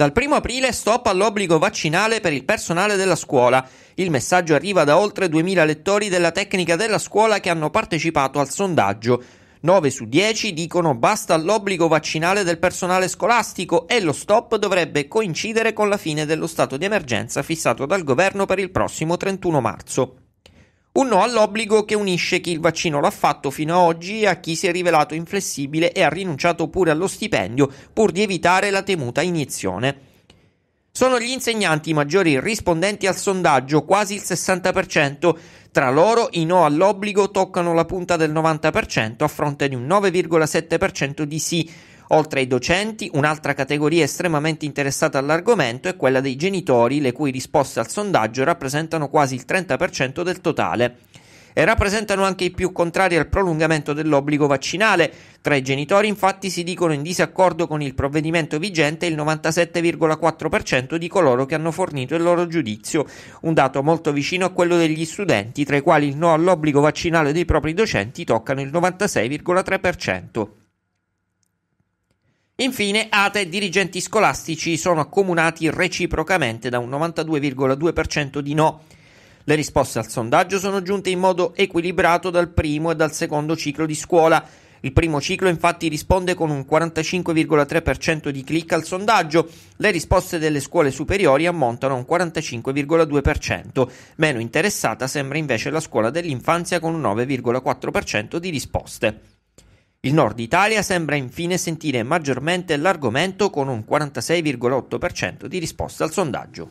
Dal 1 aprile stop all'obbligo vaccinale per il personale della scuola. Il messaggio arriva da oltre 2000 lettori della tecnica della scuola che hanno partecipato al sondaggio. 9 su 10 dicono basta all'obbligo vaccinale del personale scolastico e lo stop dovrebbe coincidere con la fine dello stato di emergenza fissato dal governo per il prossimo 31 marzo. Un no all'obbligo che unisce chi il vaccino l'ha fatto fino ad oggi a chi si è rivelato inflessibile e ha rinunciato pure allo stipendio pur di evitare la temuta iniezione. Sono gli insegnanti maggiori rispondenti al sondaggio, quasi il 60%, tra loro i no all'obbligo toccano la punta del 90% a fronte di un 9,7% di sì, Oltre ai docenti, un'altra categoria estremamente interessata all'argomento è quella dei genitori, le cui risposte al sondaggio rappresentano quasi il 30% del totale e rappresentano anche i più contrari al prolungamento dell'obbligo vaccinale. Tra i genitori infatti si dicono in disaccordo con il provvedimento vigente il 97,4% di coloro che hanno fornito il loro giudizio, un dato molto vicino a quello degli studenti, tra i quali il no all'obbligo vaccinale dei propri docenti toccano il 96,3%. Infine, ATE e dirigenti scolastici sono accomunati reciprocamente da un 92,2% di no. Le risposte al sondaggio sono giunte in modo equilibrato dal primo e dal secondo ciclo di scuola. Il primo ciclo infatti risponde con un 45,3% di clic al sondaggio, le risposte delle scuole superiori ammontano a un 45,2%, meno interessata sembra invece la scuola dell'infanzia con un 9,4% di risposte. Il Nord Italia sembra infine sentire maggiormente l'argomento con un 46,8% di risposta al sondaggio.